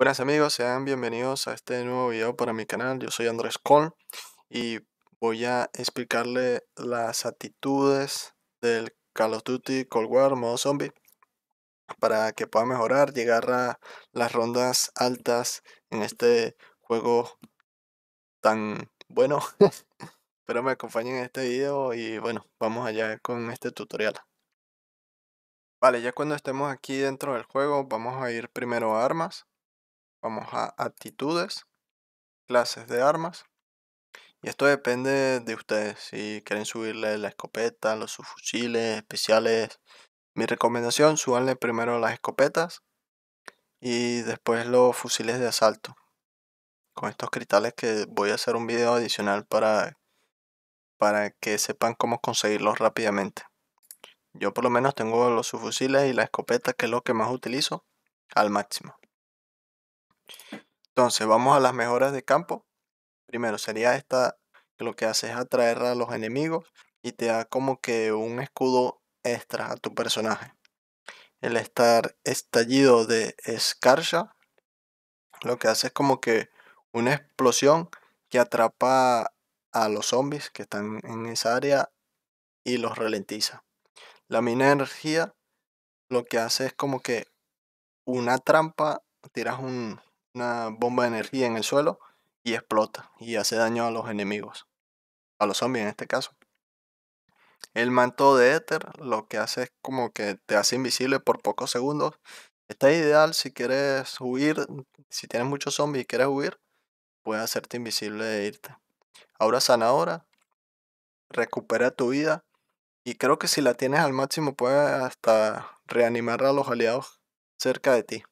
Buenas amigos, sean bienvenidos a este nuevo video para mi canal. Yo soy Andrés Col y voy a explicarle las actitudes del Call of Duty Cold War modo zombie para que pueda mejorar, llegar a las rondas altas en este juego tan bueno. Espero me acompañen en este video y bueno, vamos allá con este tutorial. Vale, ya cuando estemos aquí dentro del juego, vamos a ir primero a armas. Vamos a actitudes, clases de armas. Y esto depende de ustedes, si quieren subirle la escopeta, los subfusiles especiales. Mi recomendación, subanle primero las escopetas y después los fusiles de asalto. Con estos cristales que voy a hacer un video adicional para, para que sepan cómo conseguirlos rápidamente. Yo por lo menos tengo los subfusiles y la escopeta que es lo que más utilizo al máximo. Entonces, vamos a las mejoras de campo. Primero sería esta lo que hace es atraer a los enemigos y te da como que un escudo extra a tu personaje. El estar estallido de escarcha lo que hace es como que una explosión que atrapa a los zombies que están en esa área y los ralentiza. La mina de energía lo que hace es como que una trampa, tiras un, una bomba de energía en el suelo y explota y hace daño a los enemigos, a los zombies en este caso. El manto de éter lo que hace es como que te hace invisible por pocos segundos. Está ideal si quieres huir, si tienes muchos zombies y quieres huir, puede hacerte invisible de irte. Ahora ahora recupera tu vida y creo que si la tienes al máximo Puede hasta reanimar a los aliados cerca de ti.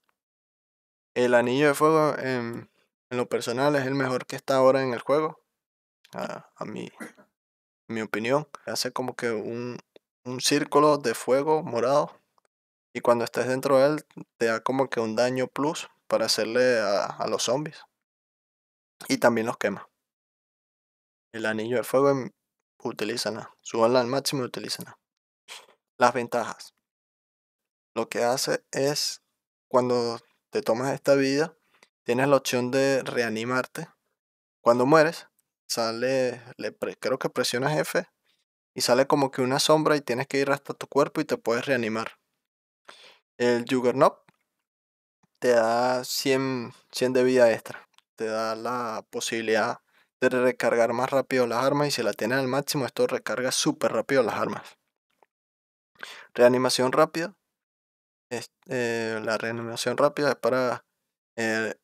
El anillo de fuego, en, lo personal, es el mejor que está ahora en el juego. A, mi, opinión. Hace como que un, círculo de fuego morado. Y cuando estés dentro de él, te da como que un daño plus para hacerle a, los zombies. Y también los quema. El anillo de fuego utiliza nada. al máximo y utiliza Las ventajas. Lo que hace es cuando te tomas esta vida, tienes la opción de reanimarte. Cuando mueres, sale, le creo que presionas F y sale como que una sombra y tienes que ir hasta tu cuerpo y te puedes reanimar. El Juggernaut te da 100, 100 de vida extra. Te da la posibilidad de recargar más rápido las armas y si la tienes al máximo, esto recarga súper rápido las armas. Reanimación rápida eh, la reanimación rápida es para eh,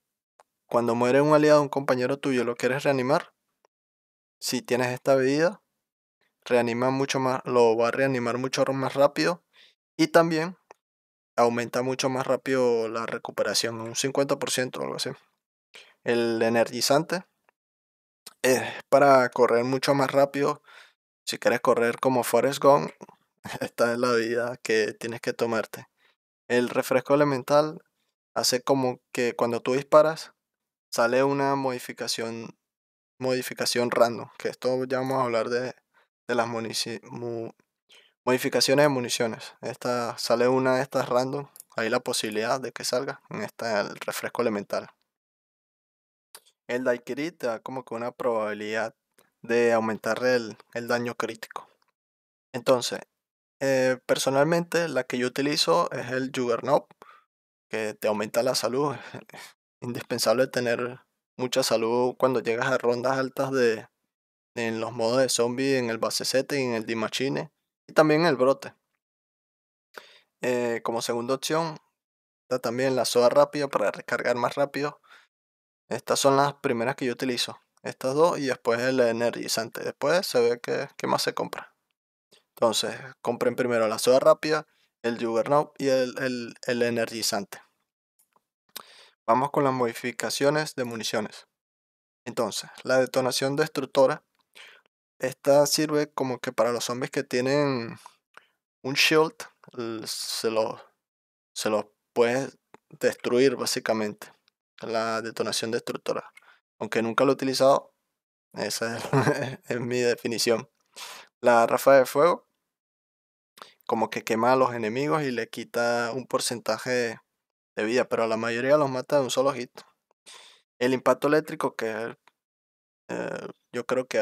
cuando muere un aliado, un compañero tuyo, lo quieres reanimar. Si tienes esta bebida, reanima mucho más, lo va a reanimar mucho más rápido y también aumenta mucho más rápido la recuperación, un 50% o algo así. El energizante es para correr mucho más rápido. Si quieres correr como Forrest Gump, esta es la vida que tienes que tomarte. El refresco elemental hace como que cuando tú disparas sale una modificación modificación random, que esto ya vamos a hablar de, de las modificaciones de municiones. Esta, sale una de estas random, hay la posibilidad de que salga en esta, el refresco elemental. El la da como que una probabilidad de aumentar el, el daño crítico. Entonces, eh, personalmente, la que yo utilizo es el Juggernaut, que te aumenta la salud. indispensable tener mucha salud cuando llegas a rondas altas de en los modos de zombie, en el base y en el Dimachine, y también el brote. Eh, como segunda opción, está también la soda rápida para recargar más rápido. Estas son las primeras que yo utilizo. Estas dos y después el energizante. Después se ve que más se compra. Entonces, compren primero la soda rápida, el Juggernaut y el, energizante. Vamos con las modificaciones de municiones. Entonces, la detonación destructora. Esta sirve como que para los zombies que tienen un shield, se los se lo puedes destruir básicamente. La detonación destructora. Aunque nunca lo he utilizado, esa es, mi definición. La ráfaga de fuego, como que quema a los enemigos y le quita un porcentaje de vida, pero a la mayoría los mata de un solo hit. El impacto eléctrico, que eh, yo creo que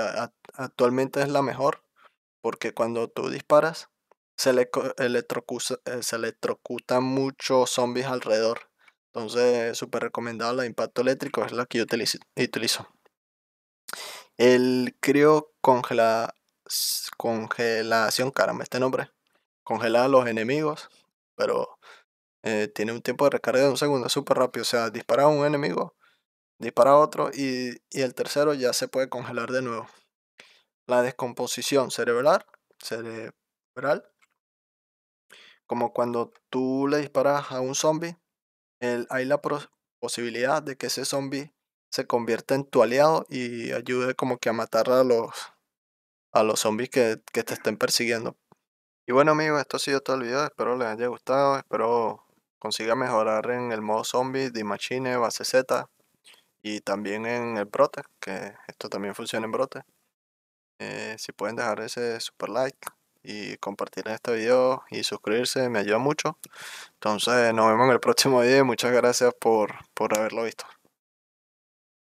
actualmente es la mejor, porque cuando tú disparas, se, eh, electrocuta, electrocutan muchos zombies alrededor. Entonces, súper recomendable el impacto eléctrico, es la que yo utilizo. El crio congelación, caramba, este nombre congelar a los enemigos, pero eh, tiene un tiempo de recarga de un segundo súper rápido. O sea, dispara a un enemigo, dispara a otro y, el tercero ya se puede congelar de nuevo. La descomposición cerebral, cerebral como cuando tú le disparas a un zombie, hay la posibilidad de que ese zombie se convierta en tu aliado y ayude como que a matar a los, a los zombies que, que te estén persiguiendo. Y bueno amigos, esto ha sido todo el video, espero les haya gustado, espero consiga mejorar en el modo zombie, de machine, base Z y también en el brote, que esto también funciona en brote. Eh, si pueden dejar ese super like y compartir este video y suscribirse, me ayuda mucho. Entonces nos vemos en el próximo video muchas gracias por, por haberlo visto.